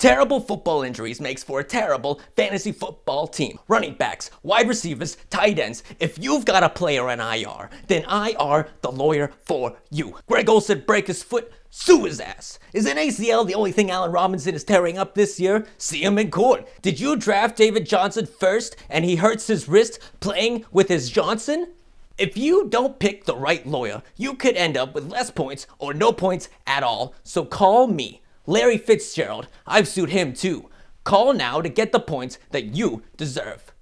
Terrible football injuries makes for a terrible fantasy football team. Running backs, wide receivers, tight ends. If you've got a player on IR, then IR the lawyer for you. Greg Olson break his foot, sue his ass. Is an ACL the only thing Allen Robinson is tearing up this year? See him in court. Did you draft David Johnson first and he hurts his wrist playing with his Johnson? If you don't pick the right lawyer, you could end up with less points or no points at all. So call me. Larry Fitzgerald, I've sued him too. Call now to get the points that you deserve.